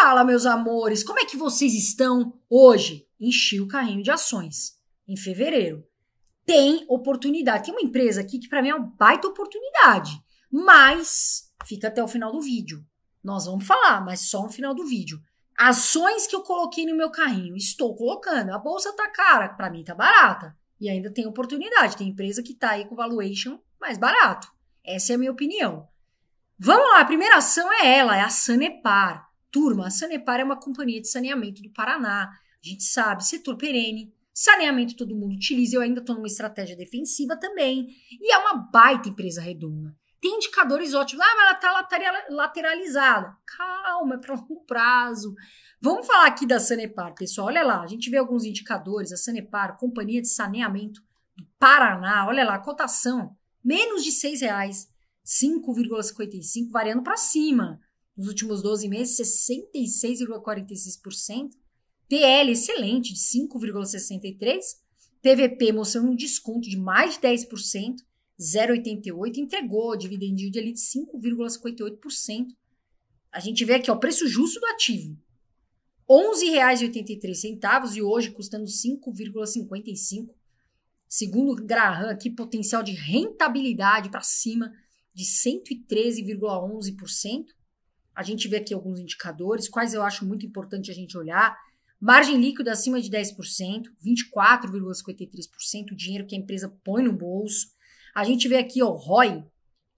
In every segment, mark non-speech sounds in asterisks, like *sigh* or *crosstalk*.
Fala, meus amores, como é que vocês estão hoje? Enchi o carrinho de ações em fevereiro. Tem oportunidade. Tem uma empresa aqui que para mim é uma baita oportunidade, mas fica até o final do vídeo. Nós vamos falar, mas só no final do vídeo. Ações que eu coloquei no meu carrinho, estou colocando. A bolsa tá cara, para mim tá barata. E ainda tem oportunidade. Tem empresa que tá aí com valuation mais barato. Essa é a minha opinião. Vamos lá, a primeira ação é ela, é a Sanepar. Turma, a Sanepar é uma companhia de saneamento do Paraná. A gente sabe, setor perene. Saneamento todo mundo utiliza. Eu ainda estou numa estratégia defensiva também. E é uma baita empresa redonda. Tem indicadores ótimos. Ah, mas ela está lateralizada. Calma, é para longo prazo. Vamos falar aqui da Sanepar, pessoal. Olha lá, a gente vê alguns indicadores. A Sanepar, companhia de saneamento do Paraná. Olha lá, cotação. Menos de R$ 6,00. 5,55 variando para cima nos últimos 12 meses, 66,46%. PL excelente, de 5,63%. TVP mostrando um desconto de mais de 10%, 0,88%. Entregou a dividend yield ali de 5,58%. A gente vê aqui o preço justo do ativo. R$ 11,83 e hoje custando 5,55. Segundo Graham, aqui potencial de rentabilidade para cima de 113,11%. A gente vê aqui alguns indicadores, quais eu acho muito importante a gente olhar. Margem líquida acima de 10%, 24,53%, o dinheiro que a empresa põe no bolso. A gente vê aqui, ó, ROI,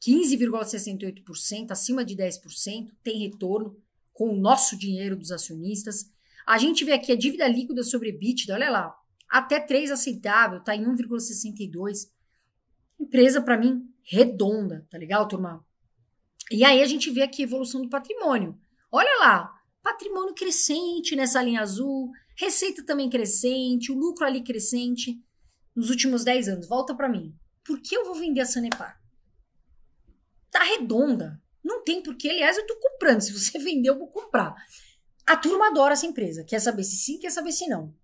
15,68%, acima de 10%, tem retorno com o nosso dinheiro dos acionistas. A gente vê aqui a dívida líquida sobre EBITDA, olha lá, até 3 aceitável, tá em 1,62. Empresa, para mim, redonda, tá legal, turma? E aí a gente vê aqui a evolução do patrimônio. Olha lá, patrimônio crescente nessa linha azul, receita também crescente, o lucro ali crescente nos últimos 10 anos. Volta para mim. Por que eu vou vender a Sanepar? Tá redonda. Não tem porquê. Aliás, eu tô comprando. Se você *laughs* vender, eu vou comprar. A turma adora essa empresa. Quer saber se sim, quer saber se não.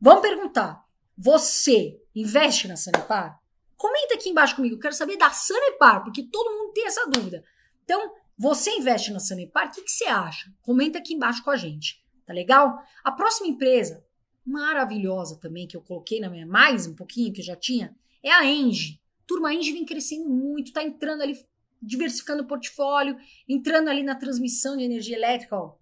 Vamos perguntar. Você investe na Sanepar? Comenta aqui embaixo comigo. Eu quero saber da Sanepar, porque todo mundo tem essa dúvida. Então, você investe na Sanepar, o que, que você acha? Comenta aqui embaixo com a gente, tá legal? A próxima empresa maravilhosa também que eu coloquei na minha mais um pouquinho que eu já tinha é a Engie. Turma, a Engie vem crescendo muito, tá entrando ali diversificando o portfólio, entrando ali na transmissão de energia elétrica, ó,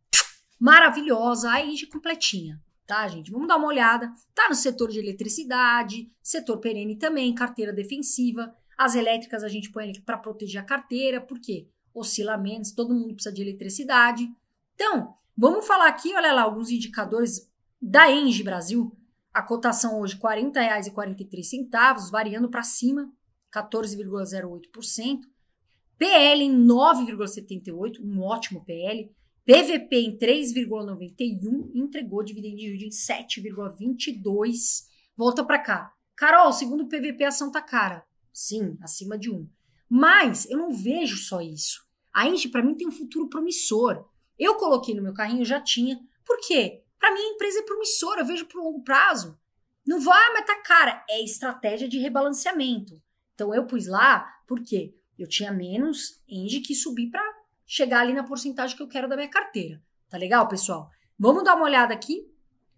maravilhosa, a Engie completinha, tá, gente? Vamos dar uma olhada. Tá no setor de eletricidade, setor perene também, carteira defensiva. As elétricas a gente põe ali para proteger a carteira, por quê? oscilamentos, todo mundo precisa de eletricidade. Então, vamos falar aqui, olha lá, alguns indicadores da Engie Brasil. A cotação hoje R$ 40,43, variando para cima, 14,08%. PL em 9,78, um ótimo PL. PVP em 3,91, entregou dividendo de em 7,22. Volta para cá. Carol, segundo o PVP, a ação está cara. Sim, acima de 1. Mas eu não vejo só isso. A Engie, para mim, tem um futuro promissor. Eu coloquei no meu carrinho, já tinha. Por quê? Para mim, a empresa é promissora, eu vejo para longo prazo. Não vai, mas tá cara. É estratégia de rebalanceamento. Então, eu pus lá, por quê? Eu tinha menos Engie que subir para chegar ali na porcentagem que eu quero da minha carteira. Tá legal, pessoal? Vamos dar uma olhada aqui?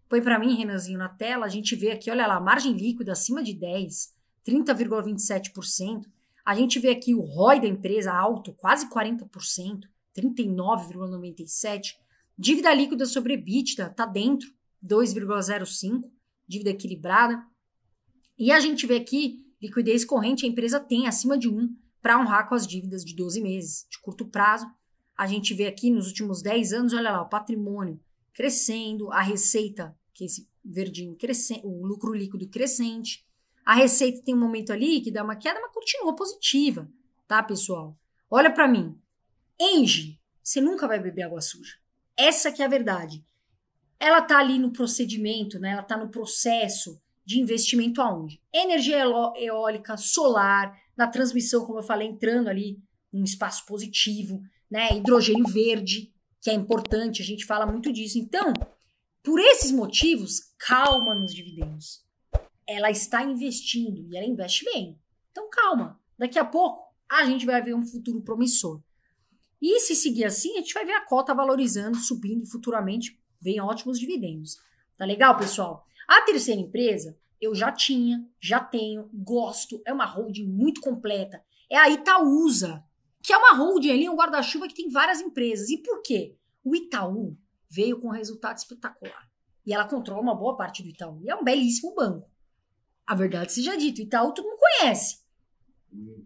Põe para mim, Renanzinho, na tela. A gente vê aqui, olha lá, margem líquida acima de 10, 30,27%. A gente vê aqui o ROI da empresa alto, quase 40%, 39,97%. Dívida líquida sobre EBITDA está dentro, 2,05%. Dívida equilibrada. E a gente vê aqui liquidez corrente a empresa tem acima de 1 para honrar com as dívidas de 12 meses, de curto prazo. A gente vê aqui nos últimos 10 anos, olha lá, o patrimônio crescendo, a receita, que é esse verdinho, crescendo, o lucro líquido crescente, a receita tem um momento ali que dá uma queda, mas continua positiva, tá, pessoal? Olha para mim. Engie, você nunca vai beber água suja. Essa que é a verdade. Ela tá ali no procedimento, né? Ela tá no processo de investimento aonde? Energia eólica, solar, na transmissão, como eu falei, entrando ali um espaço positivo, né? Hidrogênio verde, que é importante, a gente fala muito disso. Então, por esses motivos, calma nos dividendos ela está investindo e ela investe bem. Então calma, daqui a pouco a gente vai ver um futuro promissor. E se seguir assim, a gente vai ver a cota valorizando, subindo e futuramente vem ótimos dividendos. Tá legal, pessoal? A terceira empresa eu já tinha, já tenho, gosto, é uma holding muito completa. É a Itaúsa, que é uma holding ali, um guarda-chuva que tem várias empresas. E por quê? O Itaú veio com resultado espetacular. E ela controla uma boa parte do Itaú. E é um belíssimo banco. A verdade seja dita, Itaú todo mundo conhece.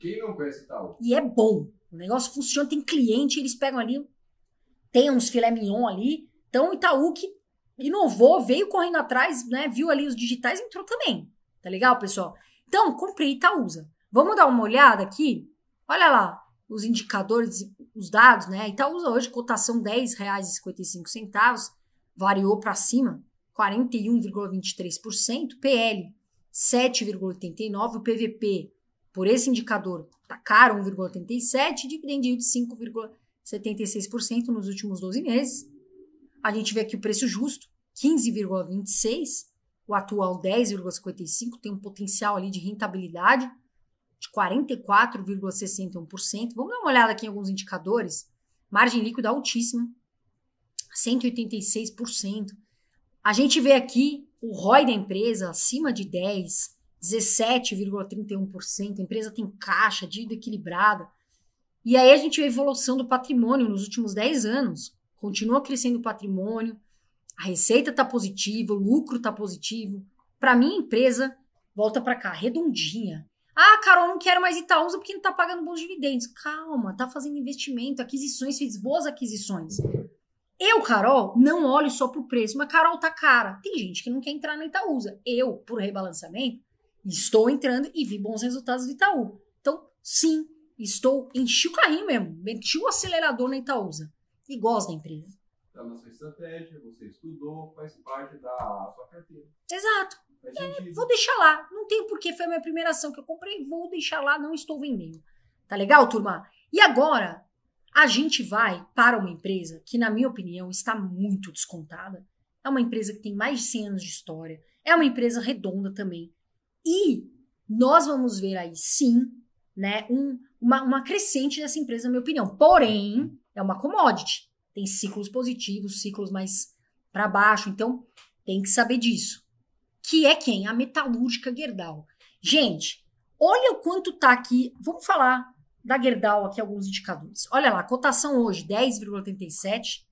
Quem não conhece Itaú? E é bom. O negócio funciona, tem cliente, eles pegam ali, tem uns filé mignon ali. Então Itaú que inovou, veio correndo atrás, né? Viu ali os digitais entrou também. Tá legal, pessoal? Então, comprei Itaúsa. Vamos dar uma olhada aqui? Olha lá os indicadores, os dados, né? Itaúsa hoje, cotação R$10,55, variou para cima, 41,23%. PL 7,89, o PVP por esse indicador está caro 1,87, dividend yield de 5,76% nos últimos 12 meses. A gente vê que o preço justo, 15,26, o atual 10,55 tem um potencial ali de rentabilidade de 44,61%. Vamos dar uma olhada aqui em alguns indicadores. Margem líquida altíssima, 186%. A gente vê aqui o ROI da empresa acima de 10, 17,31%, a empresa tem caixa, dívida equilibrada. E aí a gente vê a evolução do patrimônio nos últimos 10 anos. Continua crescendo o patrimônio, a receita está positiva, o lucro está positivo. Para mim, a empresa volta para cá, redondinha. Ah, Carol, não quero mais Itaúsa porque não está pagando bons dividendos. Calma, está fazendo investimento, aquisições, fez boas aquisições. Eu, Carol, não olho só pro preço, mas Carol tá cara. Tem gente que não quer entrar na Itaúsa. Eu, por rebalançamento, estou entrando e vi bons resultados do Itaú. Então, sim, estou enchi o carrinho mesmo, meti o acelerador na Itaúsa e gosto da empresa. Está é na sua estratégia, você estudou, faz parte da sua carteira. Exato. É, vou deixar lá. Não tem porquê, foi a minha primeira ação que eu comprei, vou deixar lá, não estou vendendo. Tá legal, turma? E agora, a gente vai para uma empresa que, na minha opinião, está muito descontada. É uma empresa que tem mais de 100 anos de história. É uma empresa redonda também. E nós vamos ver aí, sim, né, um, uma, uma crescente dessa empresa, na minha opinião. Porém, é uma commodity. Tem ciclos positivos, ciclos mais para baixo. Então, tem que saber disso. Que é quem? A metalúrgica Gerdau. Gente, olha o quanto tá aqui. Vamos falar da Gerdau aqui alguns indicadores. Olha lá, cotação hoje 10,87,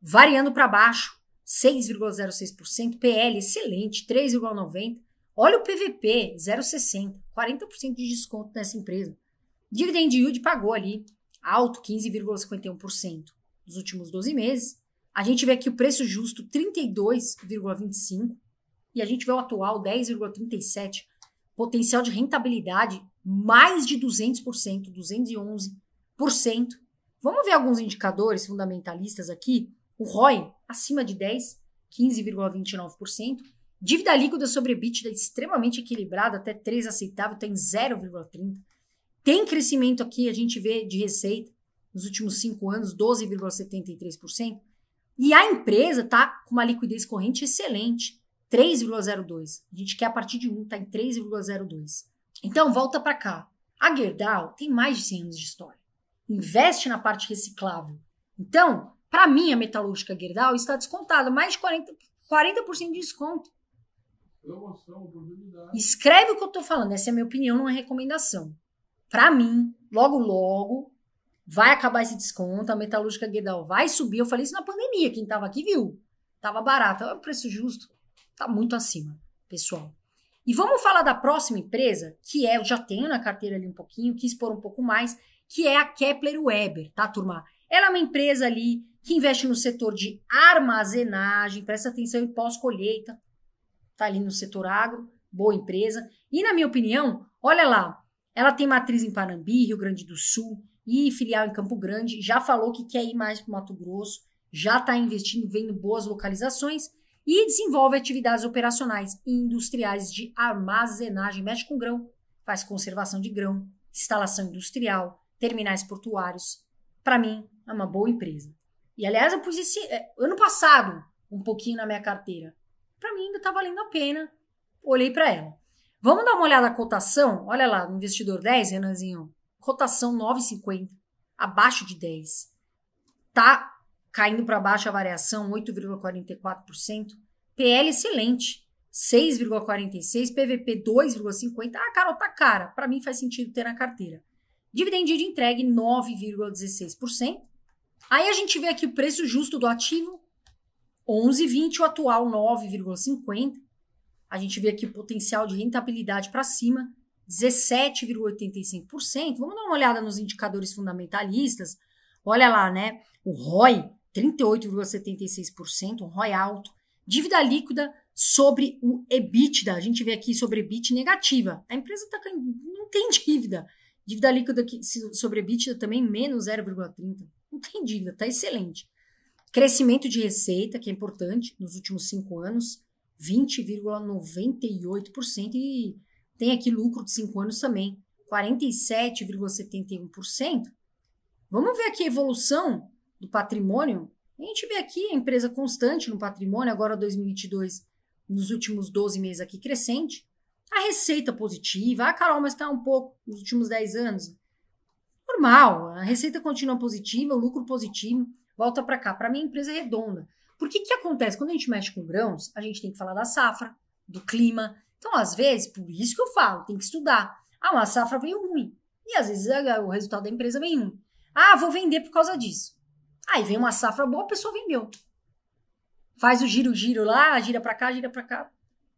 variando para baixo 6,06%, PL excelente, 3,90%. Olha o PVP, 0,60%, 40% de desconto nessa empresa. Dividend yield pagou ali, alto, 15,51% nos últimos 12 meses. A gente vê aqui o preço justo, 32,25%, e a gente vê o atual, 10,37%. Potencial de rentabilidade mais de 200%, 211%. Vamos ver alguns indicadores fundamentalistas aqui. O ROI acima de 10, 15,29%. Dívida líquida sobre EBITDA extremamente equilibrada, até 3 aceitável, tem 0,30. Tem crescimento aqui, a gente vê de receita nos últimos 5 anos, 12,73%. E a empresa está com uma liquidez corrente excelente, 3,02. A gente quer a partir de 1, está em 3,02. Então, volta para cá. A Gerdau tem mais de 100 anos de história. Investe na parte reciclável. Então, para mim, a metalúrgica Gerdau está descontada, mais de 40%, 40 de desconto. Promoção, Escreve o que eu estou falando, essa é a minha opinião, não é recomendação. Para mim, logo, logo, vai acabar esse desconto, a metalúrgica Gerdau vai subir. Eu falei isso na pandemia, quem estava aqui viu. Tava barato, é um preço justo, tá muito acima, pessoal. E vamos falar da próxima empresa, que é, eu já tenho na carteira ali um pouquinho, quis pôr um pouco mais, que é a Kepler Weber, tá, turma? Ela é uma empresa ali que investe no setor de armazenagem, presta atenção em pós-colheita, tá ali no setor agro, boa empresa. E na minha opinião, olha lá, ela tem matriz em Panambi, Rio Grande do Sul e filial em Campo Grande, já falou que quer ir mais para Mato Grosso, já está investindo, vendo boas localizações e desenvolve atividades operacionais e industriais de armazenagem, mexe com grão, faz conservação de grão, instalação industrial, terminais portuários. Para mim, é uma boa empresa. E aliás, eu pus esse é, ano passado um pouquinho na minha carteira. Para mim ainda está valendo a pena. Olhei para ela. Vamos dar uma olhada na cotação? Olha lá, investidor 10, Renanzinho. Cotação 9,50, abaixo de 10. Tá caindo para baixo a variação, 8,44%. PL excelente, 6,46%. PVP 2,50%. Ah, Carol, tá cara. Para mim faz sentido ter na carteira. dividendo de entregue, 9,16%. Aí a gente vê aqui o preço justo do ativo, 11,20, o atual 9,50. A gente vê aqui o potencial de rentabilidade para cima, 17,85%. Vamos dar uma olhada nos indicadores fundamentalistas. Olha lá, né? O ROI 38,76%, um ROI alto. Dívida líquida sobre o EBITDA. A gente vê aqui sobre EBIT negativa. A empresa tá, não tem dívida. Dívida líquida sobre EBITDA também menos 0,30. Não tem dívida, está excelente. Crescimento de receita, que é importante, nos últimos cinco anos, 20,98%. E tem aqui lucro de cinco anos também, 47,71%. Vamos ver aqui a evolução do patrimônio, a gente vê aqui a empresa constante no patrimônio, agora 2022, nos últimos 12 meses aqui crescente, a receita positiva, ah, Carol, mas está um pouco nos últimos 10 anos. Normal, a receita continua positiva, o lucro positivo, volta para cá. Para mim, a empresa é redonda. Por que que acontece? Quando a gente mexe com grãos, a gente tem que falar da safra, do clima. Então, às vezes, por isso que eu falo, tem que estudar. Ah, uma safra veio ruim. E às vezes ah, o resultado da empresa vem ruim. Ah, vou vender por causa disso. Aí vem uma safra boa, a pessoa vendeu. Faz o giro-giro lá, gira para cá, gira para cá,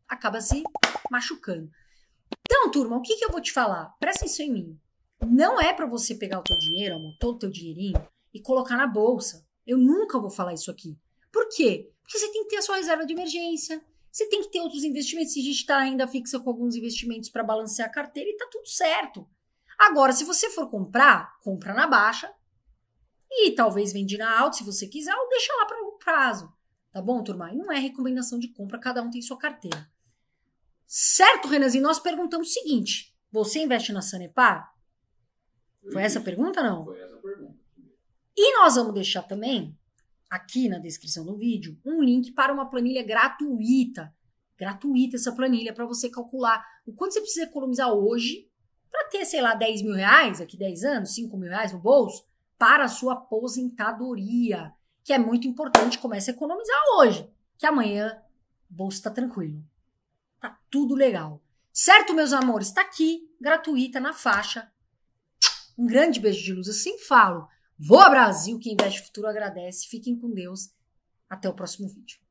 acaba se machucando. Então, turma, o que, que eu vou te falar? Presta atenção em mim. Não é para você pegar o teu dinheiro, amor, todo o teu dinheirinho e colocar na bolsa. Eu nunca vou falar isso aqui. Por quê? Porque você tem que ter a sua reserva de emergência, você tem que ter outros investimentos. Se a gente está ainda fixa com alguns investimentos para balancear a carteira e tá tudo certo. Agora, se você for comprar, compra na baixa, e talvez vende na alta se você quiser ou deixa lá para algum prazo. Tá bom, turma? E não é recomendação de compra, cada um tem sua carteira. Certo, Renanzinho? Nós perguntamos o seguinte: você investe na Sanepar? Foi essa a pergunta não? Foi essa a pergunta. E nós vamos deixar também, aqui na descrição do vídeo, um link para uma planilha gratuita. Gratuita essa planilha para você calcular o quanto você precisa economizar hoje para ter, sei lá, 10 mil reais, aqui 10 anos, 5 mil reais no bolso, para a sua aposentadoria, que é muito importante. Começa a economizar hoje, que amanhã o bolso está tranquilo. Tá tudo legal. Certo, meus amores? Está aqui, gratuita, na faixa. Um grande beijo de luz. Eu assim sempre falo. ao Brasil, quem investe futuro agradece. Fiquem com Deus. Até o próximo vídeo.